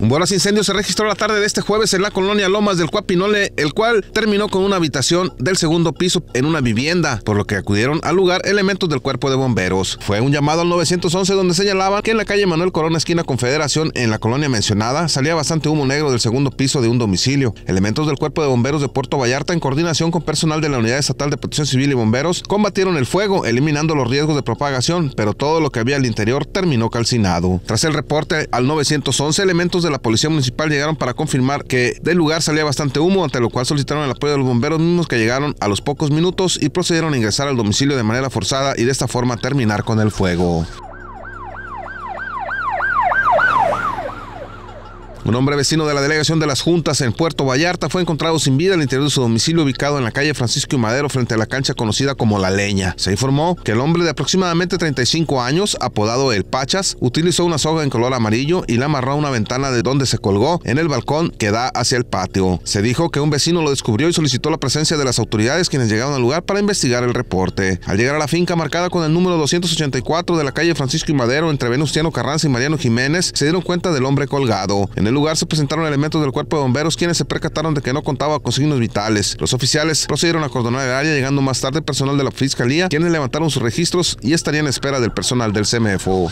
Un voraz incendio se registró la tarde de este jueves en la colonia Lomas del Cuapinole, el cual terminó con una habitación del segundo piso en una vivienda, por lo que acudieron al lugar elementos del cuerpo de bomberos. Fue un llamado al 911 donde señalaban que en la calle Manuel Corona, esquina Confederación, en la colonia mencionada, salía bastante humo negro del segundo piso de un domicilio. Elementos del cuerpo de bomberos de Puerto Vallarta, en coordinación con personal de la Unidad Estatal de Protección Civil y Bomberos, combatieron el fuego, eliminando los riesgos de propagación, pero todo lo que había al interior terminó calcinado. Tras el reporte al 911, elementos de la policía municipal llegaron para confirmar que del lugar salía bastante humo, ante lo cual solicitaron el apoyo de los bomberos mismos que llegaron a los pocos minutos y procedieron a ingresar al domicilio de manera forzada y de esta forma terminar con el fuego. Un hombre vecino de la delegación de las juntas en Puerto Vallarta fue encontrado sin vida al interior de su domicilio ubicado en la calle Francisco y Madero frente a la cancha conocida como La Leña. Se informó que el hombre de aproximadamente 35 años, apodado El Pachas, utilizó una soga en color amarillo y la amarró a una ventana de donde se colgó en el balcón que da hacia el patio. Se dijo que un vecino lo descubrió y solicitó la presencia de las autoridades quienes llegaron al lugar para investigar el reporte. Al llegar a la finca marcada con el número 284 de la calle Francisco y Madero entre Venustiano Carranza y Mariano Jiménez, se dieron cuenta del hombre colgado. En el lugar se presentaron elementos del cuerpo de bomberos quienes se percataron de que no contaba con signos vitales. Los oficiales procedieron a cordonar el área, llegando más tarde personal de la fiscalía, quienes levantaron sus registros y estarían en espera del personal del CMFO.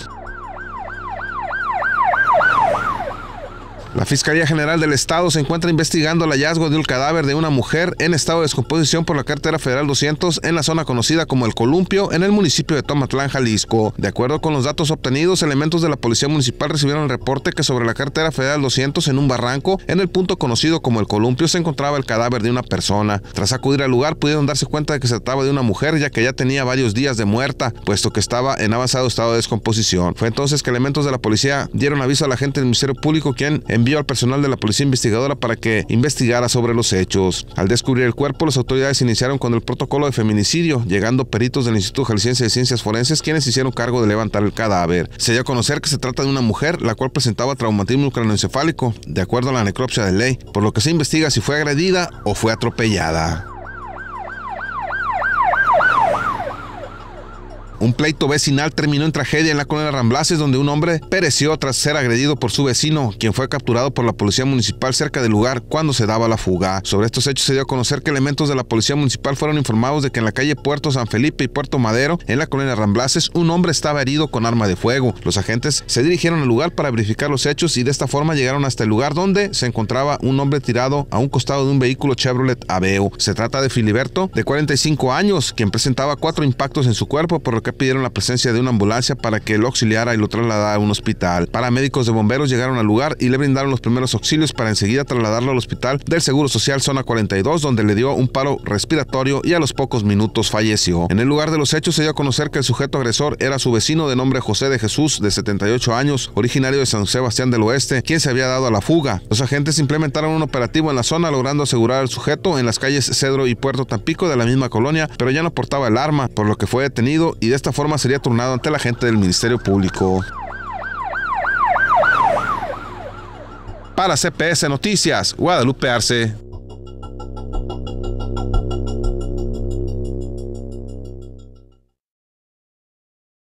La Fiscalía General del Estado se encuentra investigando el hallazgo de un cadáver de una mujer en estado de descomposición por la carretera federal 200 en la zona conocida como El Columpio, en el municipio de Tomatlán, Jalisco. De acuerdo con los datos obtenidos, elementos de la Policía Municipal recibieron el reporte que sobre la carretera federal 200 en un barranco, en el punto conocido como El Columpio, se encontraba el cadáver de una persona. Tras acudir al lugar, pudieron darse cuenta de que se trataba de una mujer, ya que ya tenía varios días de muerta, puesto que estaba en avanzado estado de descomposición. Fue entonces que elementos de la policía dieron aviso a la gente del Ministerio Público, quien envió envió al personal de la policía investigadora para que investigara sobre los hechos. Al descubrir el cuerpo, las autoridades iniciaron con el protocolo de feminicidio, llegando peritos del Instituto Jalisciense de Ciencias Forenses quienes hicieron cargo de levantar el cadáver. Se dio a conocer que se trata de una mujer la cual presentaba traumatismo craneoencefálico, de acuerdo a la necropsia de ley, por lo que se investiga si fue agredida o fue atropellada. Un pleito vecinal terminó en tragedia en la colonia Ramblases, donde un hombre pereció tras ser agredido por su vecino, quien fue capturado por la policía municipal cerca del lugar cuando se daba la fuga. Sobre estos hechos se dio a conocer que elementos de la policía municipal fueron informados de que en la calle Puerto San Felipe y Puerto Madero, en la colonia Ramblases, un hombre estaba herido con arma de fuego. Los agentes se dirigieron al lugar para verificar los hechos y de esta forma llegaron hasta el lugar donde se encontraba un hombre tirado a un costado de un vehículo Chevrolet Aveo. Se trata de Filiberto, de 45 años, quien presentaba cuatro impactos en su cuerpo por lo que pidieron la presencia de una ambulancia para que lo auxiliara y lo trasladara a un hospital. Paramédicos de bomberos llegaron al lugar y le brindaron los primeros auxilios para enseguida trasladarlo al hospital del Seguro Social Zona 42, donde le dio un paro respiratorio y a los pocos minutos falleció. En el lugar de los hechos se dio a conocer que el sujeto agresor era su vecino de nombre José de Jesús, de 78 años, originario de San Sebastián del Oeste, quien se había dado a la fuga. Los agentes implementaron un operativo en la zona logrando asegurar al sujeto en las calles Cedro y Puerto Tampico de la misma colonia, pero ya no portaba el arma, por lo que fue detenido y de esta forma sería turnado ante la gente del Ministerio Público. Para CPS Noticias, Guadalupe Arce.